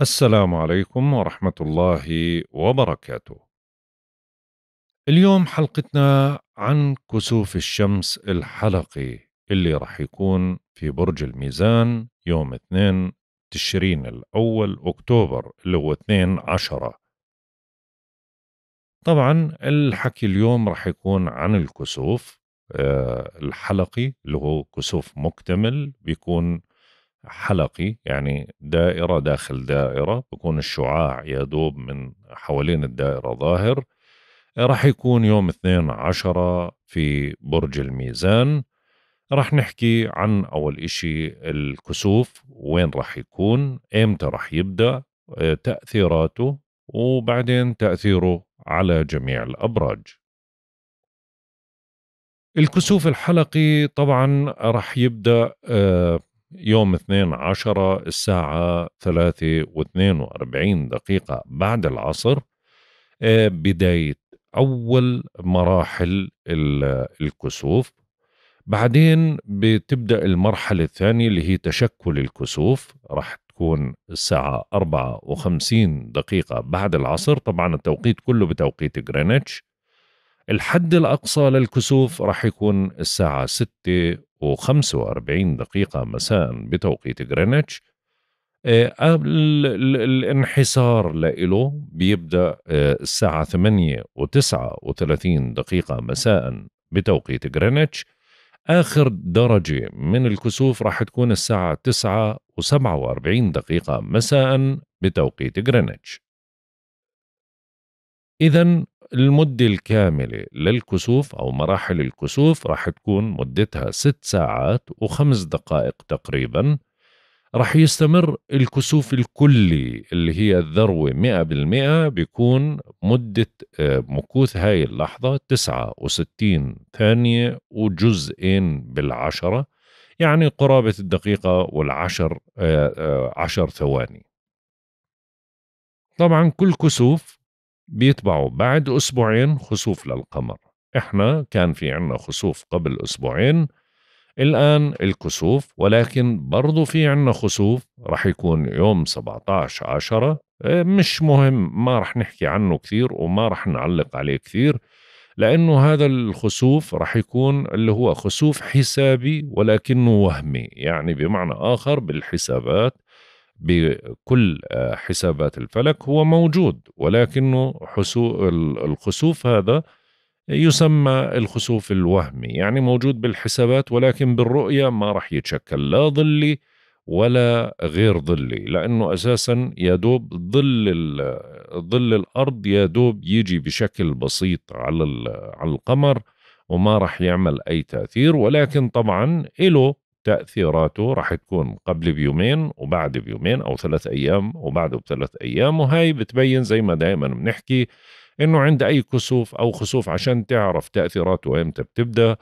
السلام عليكم ورحمة الله وبركاته. اليوم حلقتنا عن كسوف الشمس الحلقي اللي راح يكون في برج الميزان يوم 2 تشرين الأول أكتوبر اللي هو 2 عشرة. طبعا الحكي اليوم راح يكون عن الكسوف آه، الحلقي اللي هو كسوف مكتمل بيكون حلقي يعني دائرة داخل دائرة بكون الشعاع يدوب من حوالين الدائرة ظاهر راح يكون يوم اثنين عشرة في برج الميزان راح نحكي عن أول إشي الكسوف وين راح يكون إمتى راح يبدأ آه، تأثيراته وبعدين تأثيره على جميع الأبراج الكسوف الحلقي طبعا راح يبدأ آه، يوم 12 الساعة 3 و42 دقيقة بعد العصر آه، بداية أول مراحل الكسوف بعدين بتبدأ المرحلة الثانية اللي هي تشكل الكسوف راح تكون الساعة 54 دقيقة بعد العصر طبعا التوقيت كله بتوقيت جرينتش الحد الأقصى للكسوف راح يكون الساعة 6 و45 دقيقة مساء بتوقيت جرينتش الانحسار آه، لإله بيبدأ آه، الساعة 8 و39 دقيقة مساء بتوقيت جرينتش آخر درجة من الكسوف راح تكون الساعة 9 و47 دقيقة مساء بتوقيت جرينتش إذا المدة الكاملة للكسوف أو مراحل الكسوف راح تكون مدتها ست ساعات وخمس دقائق تقريبا راح يستمر الكسوف الكلي اللي هي الذروة مئة بالمئة بيكون مدة آه، مكوث هاي اللحظة تسعة وستين ثانية وجزئين بالعشرة يعني قرابة الدقيقة والعشر آه، آه، عشر ثواني طبعا كل كسوف بيتبعوا بعد أسبوعين خسوف للقمر إحنا كان في عنا خسوف قبل أسبوعين الآن الكسوف ولكن برضو في عنا خسوف رح يكون يوم 17 عشرة آه، مش مهم ما رح نحكي عنه كثير وما رح نعلق عليه كثير لأنه هذا الخسوف رح يكون اللي هو خسوف حسابي ولكنه وهمي يعني بمعنى آخر بالحسابات بكل آه، حسابات الفلك هو موجود ولكنه الخسوف هذا يسمى الخسوف الوهمي يعني موجود بالحسابات ولكن بالرؤية ما رح يتشكل لا ظلي ولا غير ظلي لأنه أساسا يدوب ظل ظل الأرض يدوب يجي بشكل بسيط على على القمر وما رح يعمل أي تأثير ولكن طبعا إله تأثيراته راح تكون قبل بيومين وبعد بيومين أو ثلاث أيام وبعده بثلاث أيام وهي بتبين زي ما دائما بنحكي إنه عند أي كسوف أو خسوف عشان تعرف تأثيراته إمتى بتبدأ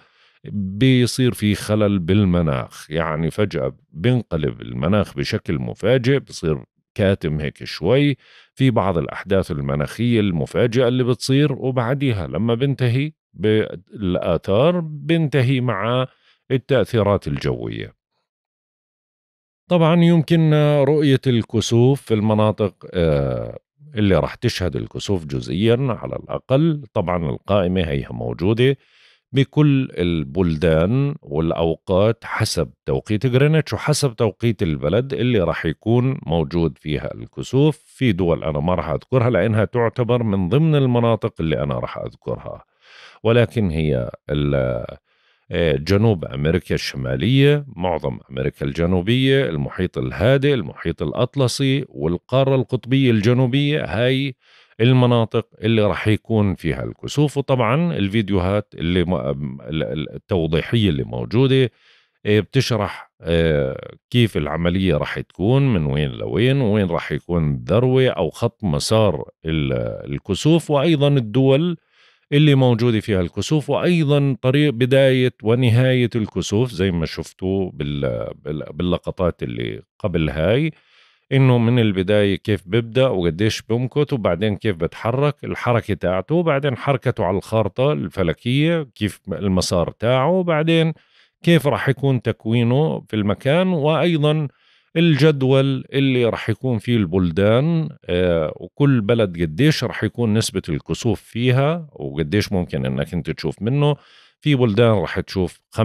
بيصير في خلل بالمناخ يعني فجأة بينقلب المناخ بشكل مفاجئ بصير كاتم هيك شوي في بعض الأحداث المناخية المفاجئة اللي بتصير وبعديها لما بنتهي بالآثار بنتهي مع التأثيرات الجوية طبعا يمكن رؤية الكسوف في المناطق آه، اللي راح تشهد الكسوف جزئيا على الأقل طبعا القائمة هي موجودة بكل البلدان والأوقات حسب توقيت غرينتش وحسب توقيت البلد اللي راح يكون موجود فيها الكسوف في دول أنا ما راح أذكرها لأنها تعتبر من ضمن المناطق اللي أنا راح أذكرها ولكن هي آه، جنوب أمريكا الشمالية معظم أمريكا الجنوبية المحيط الهادئ المحيط الأطلسي والقارة القطبية الجنوبية هاي المناطق اللي راح يكون فيها الكسوف وطبعا الفيديوهات اللي التوضيحية اللي موجودة آه، بتشرح آه، كيف العملية راح تكون من وين لوين وين راح يكون ذروة أو خط مسار الكسوف وأيضا الدول اللي موجودة فيها الكسوف وأيضا طريق بداية ونهاية الكسوف زي ما شفتوا باللقطات اللي قبل هاي انه من البدايه كيف ببدا وقديش بمكت وبعدين كيف بتحرك الحركه تاعته وبعدين حركته على الخارطه الفلكيه كيف المسار تاعه وبعدين كيف راح يكون تكوينه في المكان وايضا الجدول اللي رح يكون فيه البلدان آه، وكل بلد قديش رح يكون نسبة الكسوف فيها وقديش ممكن انك انت تشوف منه في بلدان رح تشوف 5%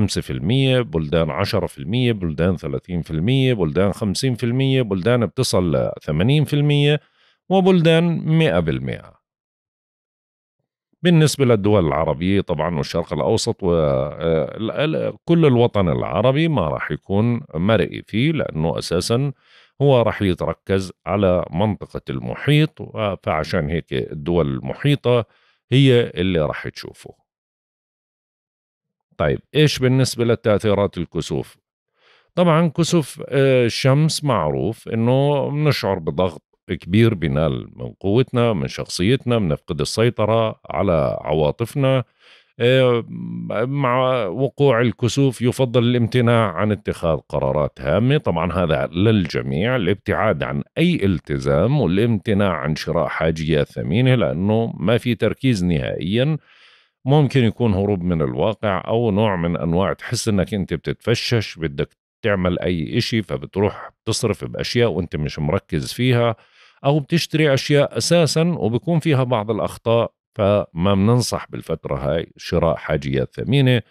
بلدان 10% بلدان 30% بلدان 50% بلدان بتصل ل 80% وبلدان 100% بالنسبة للدول العربية طبعا والشرق الأوسط وكل آه، الوطن العربي ما راح يكون مرئي فيه لأنه أساسا هو راح يتركز على منطقة المحيط فعشان هيك الدول المحيطة هي اللي راح تشوفه طيب إيش بالنسبة لتأثيرات الكسوف طبعا كسوف آه، الشمس معروف انه بنشعر بضغط كبير بنال من قوتنا من شخصيتنا بنفقد السيطرة على عواطفنا آه، مع وقوع الكسوف يفضل الامتناع عن اتخاذ قرارات هامة طبعا هذا للجميع الابتعاد عن أي التزام والامتناع عن شراء حاجيات ثمينة لأنه ما في تركيز نهائياً ممكن يكون هروب من الواقع أو نوع من أنواع تحس أنك أنت بتتفشش بدك تعمل أي إشي فبتروح بتصرف بأشياء وأنت مش مركز فيها او بتشتري اشياء اساسا وبكون فيها بعض الاخطاء فما بننصح بالفتره هاي شراء حاجيات ثمينه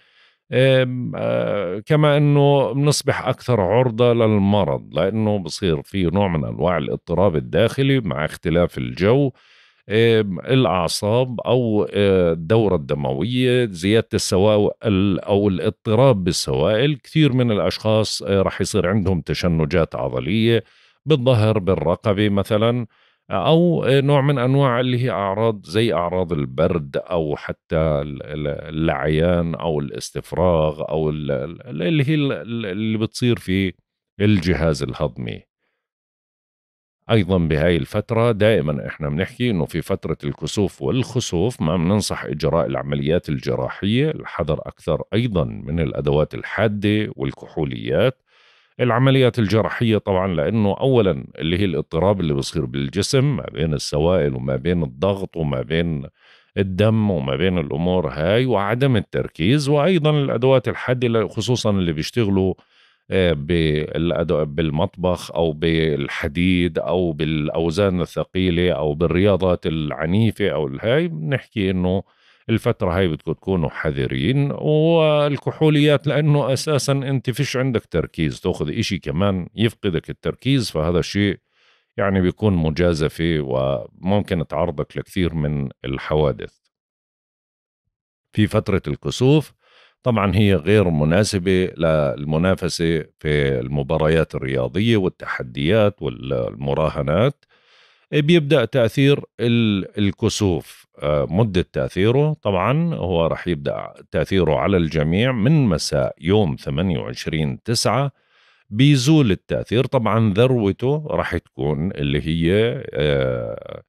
آه، كما انه بنصبح اكثر عرضه للمرض لانه بصير في نوع من انواع الاضطراب الداخلي مع اختلاف الجو الاعصاب او آه، الدوره الدمويه زياده السوائل او الاضطراب بالسوائل كثير من الاشخاص آه، رح يصير عندهم تشنجات عضليه بالظهر بالرقبة مثلا أو نوع من أنواع اللي هي أعراض زي أعراض البرد أو حتى العيان أو الاستفراغ أو اللي هي اللي بتصير في الجهاز الهضمي ايضا بهاي الفتره دائما احنا بنحكي انه في فتره الكسوف والخسوف ما بننصح اجراء العمليات الجراحيه الحذر اكثر ايضا من الادوات الحاده والكحوليات العمليات الجراحيه طبعا لانه اولا اللي هي الاضطراب اللي بيصير بالجسم ما بين السوائل وما بين الضغط وما بين الدم وما بين الامور هاي وعدم التركيز وايضا الادوات الحاده خصوصا اللي بيشتغلوا آه، بالمطبخ او بالحديد او بالاوزان الثقيله او بالرياضات العنيفه او الهاي بنحكي انه الفترة هاي بدكم تكونوا حذرين والكحوليات لأنه أساسا أنت فيش عندك تركيز تأخذ إشي كمان يفقدك التركيز فهذا شيء يعني بيكون مجازفة وممكن تعرضك لكثير من الحوادث في فترة الكسوف طبعا هي غير مناسبة للمنافسة في المباريات الرياضية والتحديات والمراهنات بيبدأ تأثير الكسوف آه، مدة تأثيره طبعا هو راح يبدأ تأثيره على الجميع من مساء يوم 28 تسعة بيزول التأثير طبعا ذروته راح تكون اللي هي آه،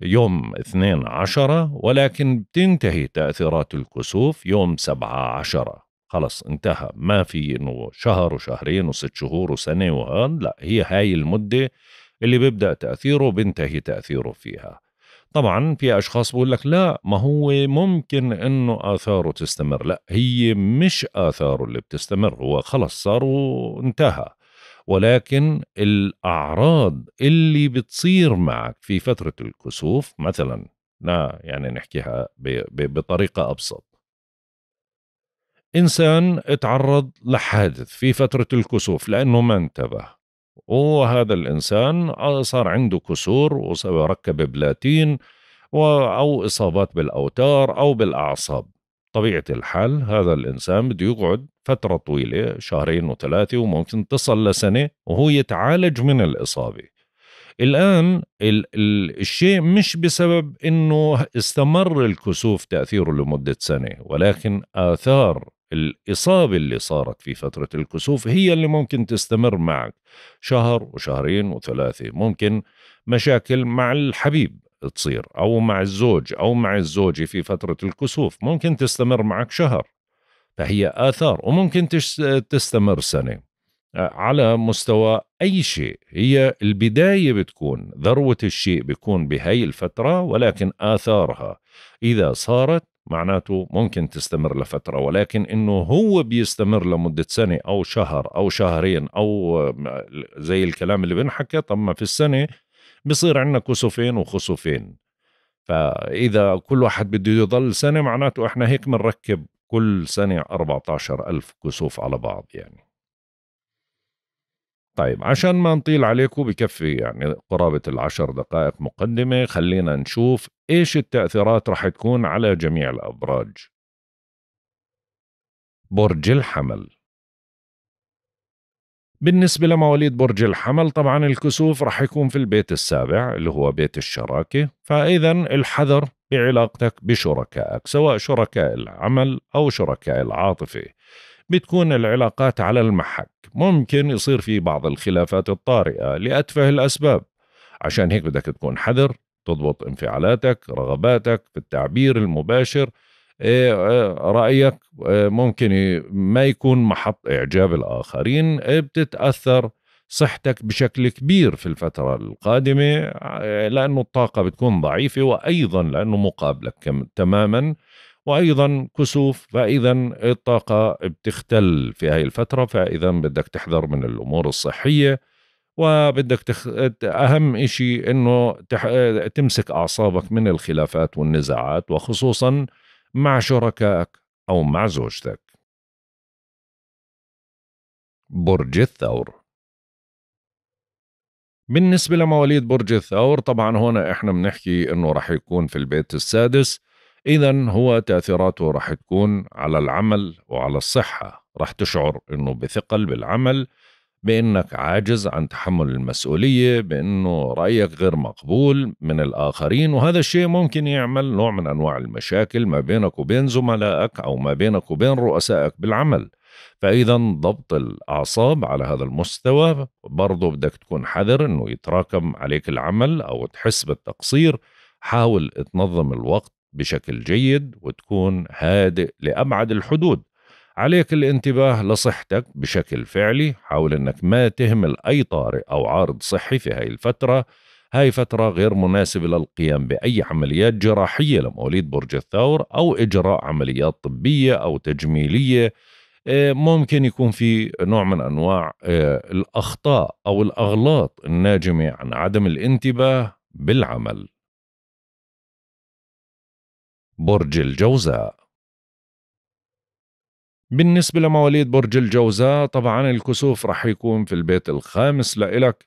يوم 2 عشرة ولكن بتنتهي تأثيرات الكسوف يوم 7 عشرة خلص انتهى ما في انه شهر وشهرين وست شهور وسنة وهان لا هي هاي المدة اللي بيبدأ تأثيره بينتهي تأثيره فيها طبعا في اشخاص بقول لك لا ما هو ممكن انه اثاره تستمر لا هي مش اثاره اللي بتستمر هو خلص صار وانتهى ولكن الاعراض اللي بتصير معك في فتره الكسوف مثلا لا يعني نحكيها بطريقه ابسط انسان اتعرض لحادث في فتره الكسوف لانه ما انتبه وهذا الإنسان صار عنده كسور وركب بلاتين أو إصابات بالأوتار أو بالأعصاب طبيعة الحال هذا الإنسان بده يقعد فترة طويلة شهرين وثلاثة وممكن تصل لسنة وهو يتعالج من الإصابة الآن ال ال الشيء مش بسبب أنه استمر الكسوف تأثيره لمدة سنة ولكن آثار الإصابة اللي صارت في فترة الكسوف هي اللي ممكن تستمر معك شهر وشهرين وثلاثة ممكن مشاكل مع الحبيب تصير أو مع الزوج أو مع الزوجة في فترة الكسوف ممكن تستمر معك شهر فهي آثار وممكن تستمر سنة على مستوى أي شيء هي البداية بتكون ذروة الشيء بيكون بهي الفترة ولكن آثارها إذا صارت معناته ممكن تستمر لفترة ولكن انه هو بيستمر لمدة سنة او شهر او شهرين او زي الكلام اللي بنحكى طب ما في السنة بصير عندنا كسوفين وخسوفين فإذا كل واحد بده يضل سنة معناته احنا هيك بنركب كل سنة 14 ألف كسوف على بعض يعني طيب عشان ما نطيل عليكم بكفي يعني قرابة العشر دقائق مقدمة خلينا نشوف إيش التأثيرات رح تكون على جميع الأبراج برج الحمل بالنسبة لمواليد برج الحمل طبعا الكسوف رح يكون في البيت السابع اللي هو بيت الشراكة فإذا الحذر بعلاقتك بشركائك سواء شركاء العمل أو شركاء العاطفة بتكون العلاقات على المحك ممكن يصير في بعض الخلافات الطارئة لأتفه الأسباب عشان هيك بدك تكون حذر تضبط انفعالاتك رغباتك في التعبير المباشر آه، آه، رأيك آه، ممكن ما يكون محط إعجاب الآخرين بتتأثر صحتك بشكل كبير في الفترة القادمة لأنه الطاقة بتكون ضعيفة وأيضا لأنه مقابلك تماما وايضا كسوف فاذا الطاقه بتختل في هاي الفتره فاذا بدك تحذر من الامور الصحيه وبدك تخ... اهم إشي انه تح... تمسك اعصابك من الخلافات والنزاعات وخصوصا مع شركائك او مع زوجتك برج الثور بالنسبة لمواليد برج الثور طبعا هنا احنا بنحكي انه راح يكون في البيت السادس اذا هو تاثيراته راح تكون على العمل وعلى الصحه راح تشعر انه بثقل بالعمل بانك عاجز عن تحمل المسؤوليه بانه رايك غير مقبول من الاخرين وهذا الشيء ممكن يعمل نوع من انواع المشاكل ما بينك وبين زملائك او ما بينك وبين رؤسائك بالعمل فاذا ضبط الاعصاب على هذا المستوى برضه بدك تكون حذر انه يتراكم عليك العمل او تحس بالتقصير حاول تنظم الوقت بشكل جيد وتكون هادئ لأبعد الحدود عليك الانتباه لصحتك بشكل فعلي حاول انك ما تهمل اي طارئ او عارض صحي في هاي الفترة هاي فترة غير مناسبة للقيام بأي عمليات جراحية لمواليد برج الثور أو إجراء عمليات طبية أو تجميلية آه، ممكن يكون في نوع من أنواع آه، الأخطاء أو الأغلاط الناجمة عن عدم الانتباه بالعمل برج الجوزاء بالنسبة لمواليد برج الجوزاء طبعا الكسوف رح يكون في البيت الخامس لإلك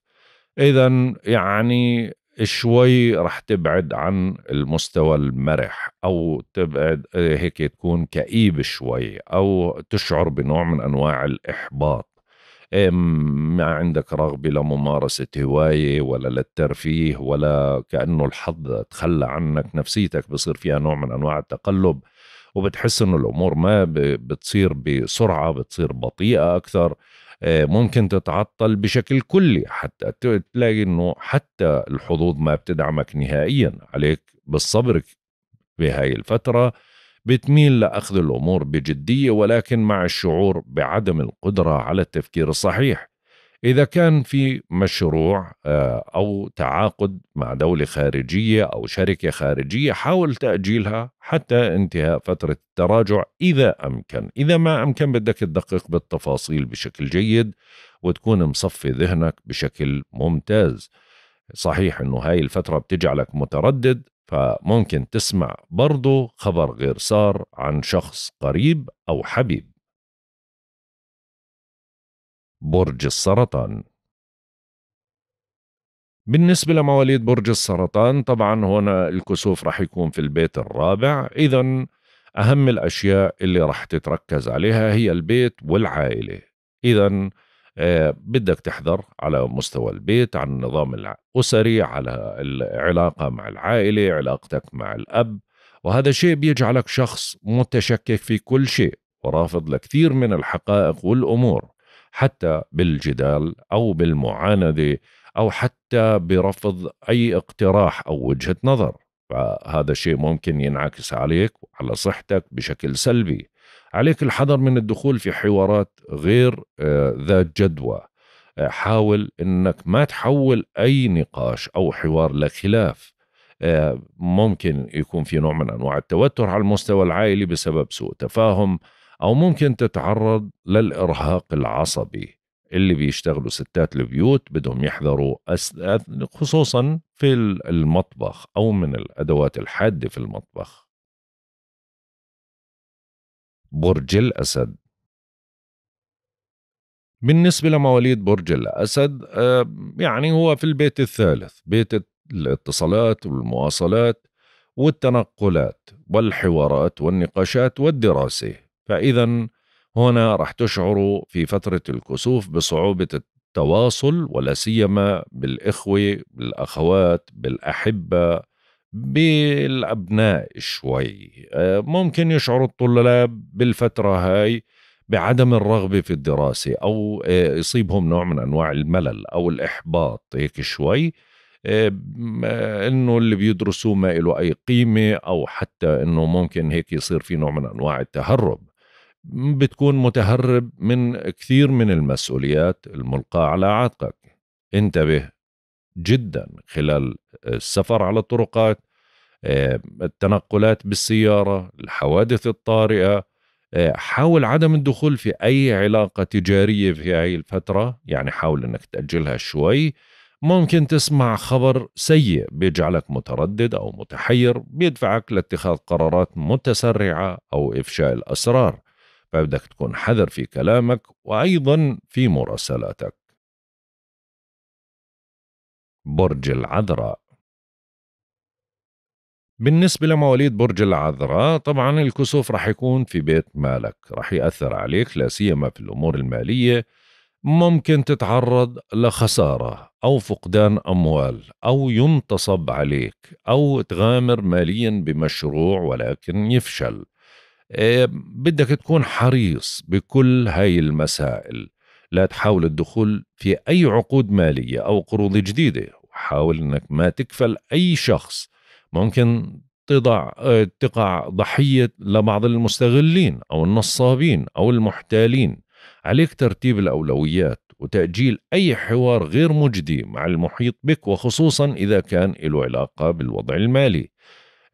إذا يعني شوي رح تبعد عن المستوى المرح أو تبعد إيه، هيك تكون كئيب شوي أو تشعر بنوع من أنواع الإحباط إيه، ما عندك رغبة لممارسة هواية ولا للترفيه ولا كأنه الحظ تخلى عنك نفسيتك بصير فيها نوع من أنواع التقلب وبتحس انه الامور ما بتصير بسرعه بتصير بطيئه اكثر إيه، ممكن تتعطل بشكل كلي حتى تلاقي انه حتى الحظوظ ما بتدعمك نهائيا عليك بالصبر بهاي الفتره بتميل لأخذ الأمور بجدية ولكن مع الشعور بعدم القدرة على التفكير الصحيح إذا كان في مشروع آه، أو تعاقد مع دولة خارجية أو شركة خارجية حاول تأجيلها حتى انتهاء فترة التراجع إذا أمكن إذا ما أمكن بدك تدقق بالتفاصيل بشكل جيد وتكون مصفي ذهنك بشكل ممتاز صحيح أنه هاي الفترة بتجعلك متردد فممكن تسمع برضه خبر غير سار عن شخص قريب أو حبيب برج السرطان بالنسبة لمواليد برج السرطان طبعا هنا الكسوف رح يكون في البيت الرابع إذا أهم الأشياء اللي رح تتركز عليها هي البيت والعائلة إذا آه، بدك تحذر على مستوى البيت عن النظام الأسري على العلاقة مع العائلة علاقتك مع الأب وهذا شيء بيجعلك شخص متشكك في كل شيء ورافض لكثير من الحقائق والأمور حتى بالجدال أو بالمعاندة أو حتى برفض أي اقتراح أو وجهة نظر فهذا الشيء ممكن ينعكس عليك وعلى صحتك بشكل سلبي عليك الحذر من الدخول في حوارات غير آه، ذات جدوى آه، حاول انك ما تحول اي نقاش او حوار لخلاف آه، ممكن يكون في نوع من انواع التوتر على المستوى العائلي بسبب سوء تفاهم او ممكن تتعرض للارهاق العصبي اللي بيشتغلوا ستات البيوت بدهم يحذروا خصوصا في المطبخ او من الادوات الحاده في المطبخ برج الأسد بالنسبة لمواليد برج الأسد آه، يعني هو في البيت الثالث بيت الاتصالات والمواصلات والتنقلات والحوارات والنقاشات والدراسة فإذا هنا رح تشعروا في فترة الكسوف بصعوبة التواصل ولا سيما بالإخوة بالأخوات بالأحبة بالأبناء شوي آه، ممكن يشعر الطلاب بالفترة هاي بعدم الرغبة في الدراسة أو آه، يصيبهم نوع من أنواع الملل أو الإحباط هيك شوي آه، انه اللي بيدرسوه ما له اي قيمه او حتى انه ممكن هيك يصير في نوع من انواع التهرب بتكون متهرب من كثير من المسؤوليات الملقاه على عاتقك انتبه جدا خلال السفر على الطرقات آه، التنقلات بالسيارة الحوادث الطارئة آه، حاول عدم الدخول في أي علاقة تجارية في هاي الفترة يعني حاول أنك تأجلها شوي ممكن تسمع خبر سيء بيجعلك متردد أو متحير بيدفعك لاتخاذ قرارات متسرعة أو إفشاء الأسرار فبدك تكون حذر في كلامك وأيضا في مراسلاتك برج العذراء بالنسبة لمواليد برج العذراء طبعا الكسوف رح يكون في بيت مالك رح يأثر عليك لا سيما في الأمور المالية ممكن تتعرض لخسارة أو فقدان أموال أو ينتصب عليك أو تغامر ماليا بمشروع ولكن يفشل إيه، بدك تكون حريص بكل هاي المسائل لا تحاول الدخول في أي عقود مالية أو قروض جديدة حاول انك ما تكفل اي شخص ممكن تضع آه، تقع ضحية لبعض المستغلين أو النصابين أو المحتالين عليك ترتيب الأولويات وتأجيل أي حوار غير مجدي مع المحيط بك وخصوصا إذا كان له علاقة بالوضع المالي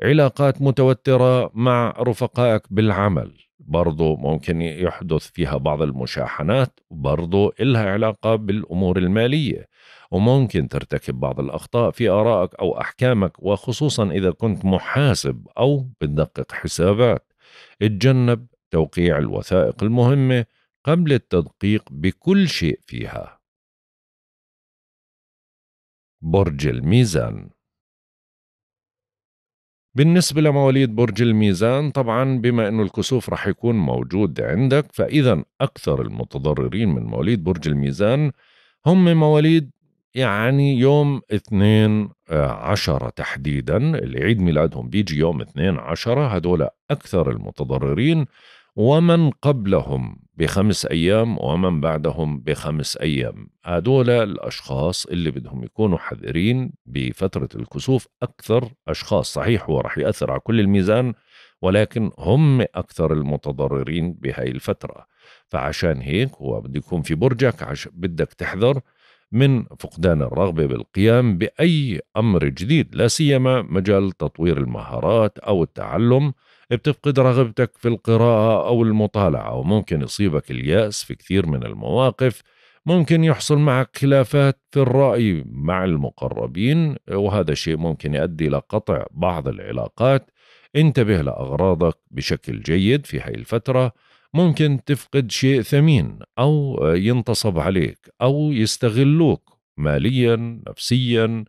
علاقات متوترة مع رفقائك بالعمل برضو ممكن يحدث فيها بعض المشاحنات برضو إلها علاقة بالأمور المالية وممكن ترتكب بعض الأخطاء في آرائك أو أحكامك وخصوصا إذا كنت محاسب أو بتدقق حسابات اتجنب توقيع الوثائق المهمة قبل التدقيق بكل شيء فيها برج الميزان بالنسبة لمواليد برج الميزان طبعا بما أنه الكسوف رح يكون موجود عندك فإذا أكثر المتضررين من مواليد برج الميزان هم مواليد يعني يوم اثنين 10 تحديدا اللي عيد ميلادهم بيجي يوم اثنين 10 هدول أكثر المتضررين ومن قبلهم بخمس أيام ومن بعدهم بخمس أيام هدول الأشخاص اللي بدهم يكونوا حذرين بفترة الكسوف أكثر أشخاص صحيح هو رح يأثر على كل الميزان ولكن هم أكثر المتضررين بهاي الفترة فعشان هيك هو بده يكون في برجك عش بدك تحذر من فقدان الرغبة بالقيام بأي أمر جديد لا سيما مجال تطوير المهارات أو التعلم بتفقد رغبتك في القراءة أو المطالعة وممكن يصيبك اليأس في كثير من المواقف ممكن يحصل معك خلافات في الرأي مع المقربين وهذا الشيء ممكن يؤدي إلى قطع بعض العلاقات انتبه لأغراضك بشكل جيد في هاي الفترة ممكن تفقد شيء ثمين أو ينتصب عليك أو يستغلوك ماليا نفسيا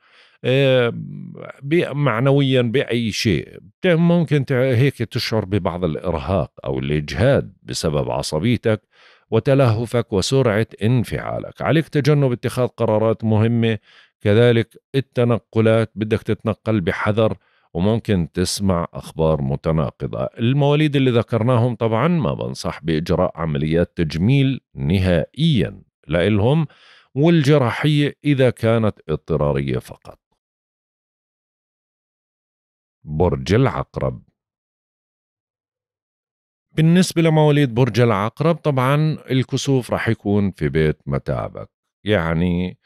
معنويا بأي شيء ممكن هيك تشعر ببعض الإرهاق أو الإجهاد بسبب عصبيتك وتلهفك وسرعة انفعالك عليك تجنب اتخاذ قرارات مهمة كذلك التنقلات بدك تتنقل بحذر وممكن تسمع أخبار متناقضة المواليد اللي ذكرناهم طبعا ما بنصح بإجراء عمليات تجميل نهائيا لإلهم والجراحية إذا كانت اضطرارية فقط برج العقرب بالنسبة لمواليد برج العقرب طبعا الكسوف رح يكون في بيت متاعبك يعني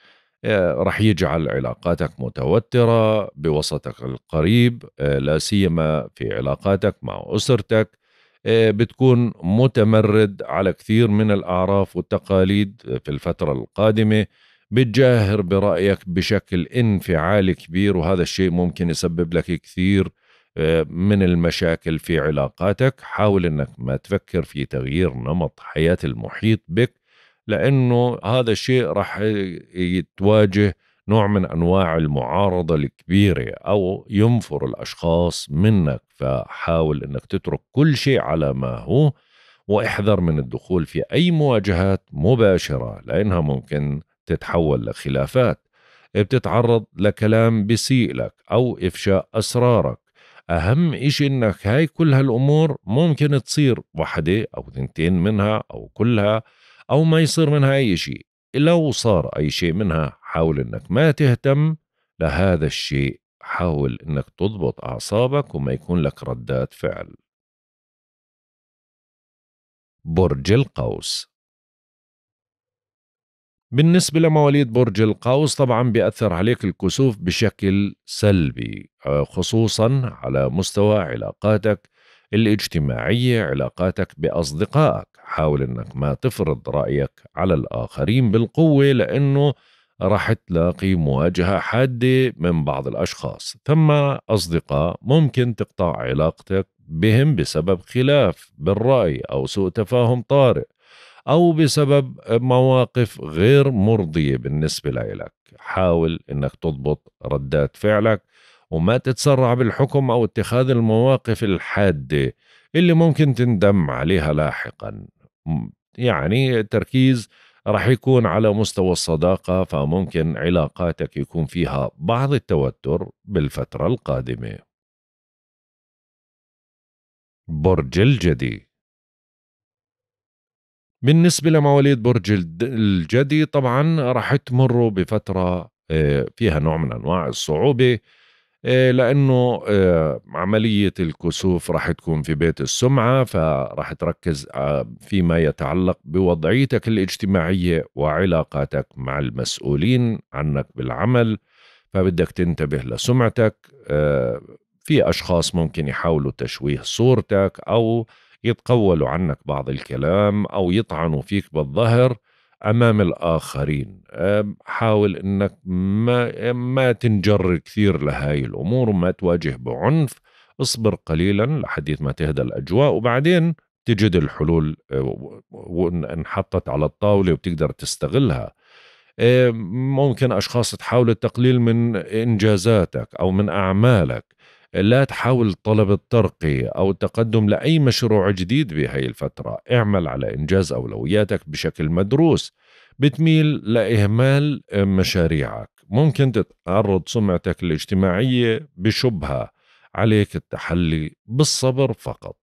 آه، راح يجعل علاقاتك متوتره بوسطك القريب آه، لا سيما في علاقاتك مع اسرتك آه، بتكون متمرد على كثير من الاعراف والتقاليد في الفتره القادمه بتجاهر برايك بشكل انفعالي كبير وهذا الشيء ممكن يسبب لك كثير من المشاكل في علاقاتك حاول انك ما تفكر في تغيير نمط حياه المحيط بك لانه هذا الشيء راح يتواجه نوع من انواع المعارضه الكبيره او ينفر الاشخاص منك فحاول انك تترك كل شيء على ما هو واحذر من الدخول في اي مواجهات مباشره لانها ممكن تتحول لخلافات بتتعرض لكلام بيسيء لك او افشاء اسرارك اهم شيء انك هاي كل هالامور ممكن تصير وحده او تنتين منها او كلها أو ما يصير منها أي شيء لو صار أي شيء منها حاول أنك ما تهتم لهذا الشيء حاول أنك تضبط أعصابك وما يكون لك ردات فعل برج القوس بالنسبة لمواليد برج القوس طبعا بيأثر عليك الكسوف بشكل سلبي آه، خصوصا على مستوى علاقاتك الاجتماعية علاقاتك بأصدقائك حاول أنك ما تفرض رأيك على الآخرين بالقوة لأنه راح تلاقي مواجهة حادة من بعض الأشخاص ثم أصدقاء ممكن تقطع علاقتك بهم بسبب خلاف بالرأي أو سوء تفاهم طارئ أو بسبب مواقف غير مرضية بالنسبة لك حاول أنك تضبط ردات فعلك وما تتسرع بالحكم أو اتخاذ المواقف الحادة اللي ممكن تندم عليها لاحقا يعني التركيز رح يكون على مستوى الصداقة فممكن علاقاتك يكون فيها بعض التوتر بالفترة القادمة برج الجدي بالنسبة لمواليد برج الجدي طبعا رح تمروا بفترة آه، فيها نوع من أنواع الصعوبة آه، لانه آه، عمليه الكسوف راح تكون في بيت السمعه فراح تركز آه، فيما يتعلق بوضعيتك الاجتماعيه وعلاقاتك مع المسؤولين عنك بالعمل فبدك تنتبه لسمعتك في اشخاص ممكن يحاولوا تشويه صورتك او يتقولوا عنك بعض الكلام او يطعنوا فيك بالظهر امام الاخرين حاول انك ما ما تنجر كثير لهاي الامور وما تواجه بعنف اصبر قليلا لحديث ما تهدى الاجواء وبعدين تجد الحلول أه، وانحطت على الطاوله وبتقدر تستغلها ممكن اشخاص تحاول التقليل من انجازاتك او من اعمالك لا تحاول طلب الترقي أو التقدم لأي مشروع جديد بهاي الفترة اعمل على إنجاز أولوياتك بشكل مدروس بتميل لإهمال مشاريعك ممكن تتعرض سمعتك الاجتماعية بشبهة عليك التحلي بالصبر فقط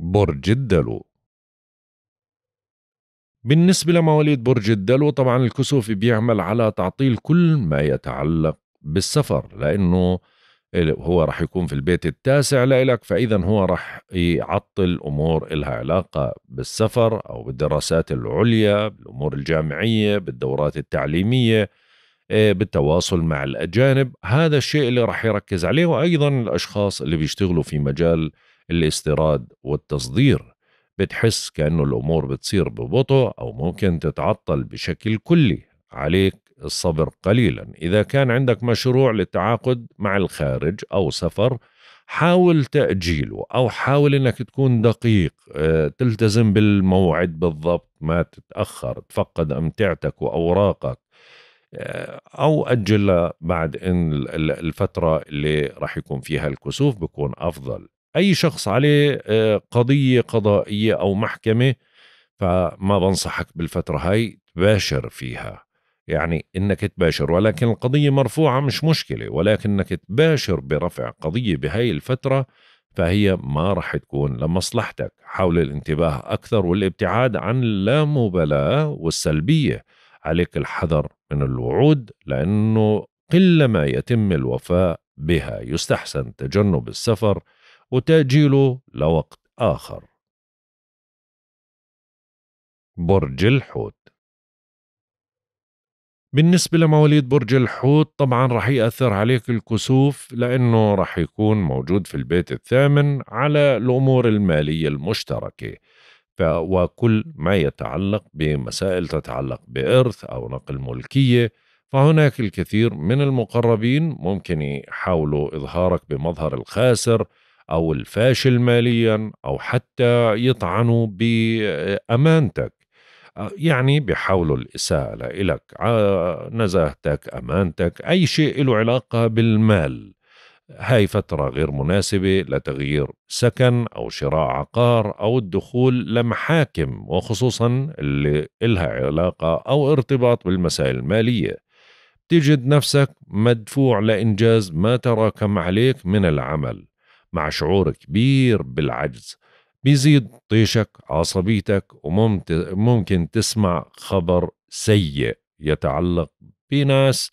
برج الدلو بالنسبة لمواليد برج الدلو طبعا الكسوف بيعمل على تعطيل كل ما يتعلق بالسفر لأنه هو راح يكون في البيت التاسع لإلك فإذا هو راح يعطل أمور إلها علاقة بالسفر أو بالدراسات العليا بالأمور الجامعية بالدورات التعليمية آه، بالتواصل مع الأجانب هذا الشيء اللي راح يركز عليه وأيضا الأشخاص اللي بيشتغلوا في مجال الاستيراد والتصدير بتحس كأنه الأمور بتصير ببطء أو ممكن تتعطل بشكل كلي عليك الصبر قليلا إذا كان عندك مشروع للتعاقد مع الخارج أو سفر حاول تأجيله أو حاول أنك تكون دقيق آه، تلتزم بالموعد بالضبط ما تتأخر تفقد أمتعتك وأوراقك آه، أو أجل بعد إن الفترة اللي راح يكون فيها الكسوف بكون أفضل أي شخص عليه آه، قضية قضائية أو محكمة فما بنصحك بالفترة هاي تباشر فيها يعني انك تباشر ولكن القضيه مرفوعه مش مشكله ولكنك تباشر برفع قضيه بهاي الفتره فهي ما راح تكون لمصلحتك حاول الانتباه اكثر والابتعاد عن اللامبالاه والسلبيه عليك الحذر من الوعود لانه قلما يتم الوفاء بها يستحسن تجنب السفر وتاجيله لوقت اخر برج الحوت بالنسبة لمواليد برج الحوت طبعا رح يأثر عليك الكسوف لأنه رح يكون موجود في البيت الثامن على الأمور المالية المشتركة وكل ما يتعلق بمسائل تتعلق بإرث أو نقل ملكية فهناك الكثير من المقربين ممكن يحاولوا إظهارك بمظهر الخاسر أو الفاشل ماليا أو حتى يطعنوا بأمانتك يعني بيحاولوا الإساءة لإلك نزاهتك أمانتك أي شيء له علاقة بالمال هاي فترة غير مناسبة لتغيير سكن أو شراء عقار أو الدخول لمحاكم وخصوصا اللي إلها علاقة أو ارتباط بالمسائل المالية تجد نفسك مدفوع لإنجاز ما تراكم عليك من العمل مع شعور كبير بالعجز بيزيد طيشك عصبيتك وممكن تسمع خبر سيء يتعلق بناس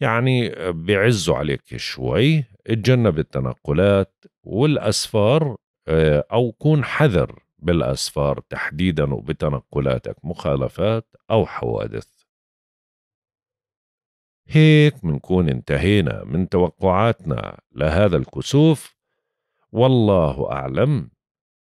يعني بيعزوا عليك شوي اتجنب التنقلات والأسفار آه، أو كون حذر بالأسفار تحديدا وبتنقلاتك مخالفات أو حوادث هيك منكون انتهينا من توقعاتنا لهذا الكسوف والله أعلم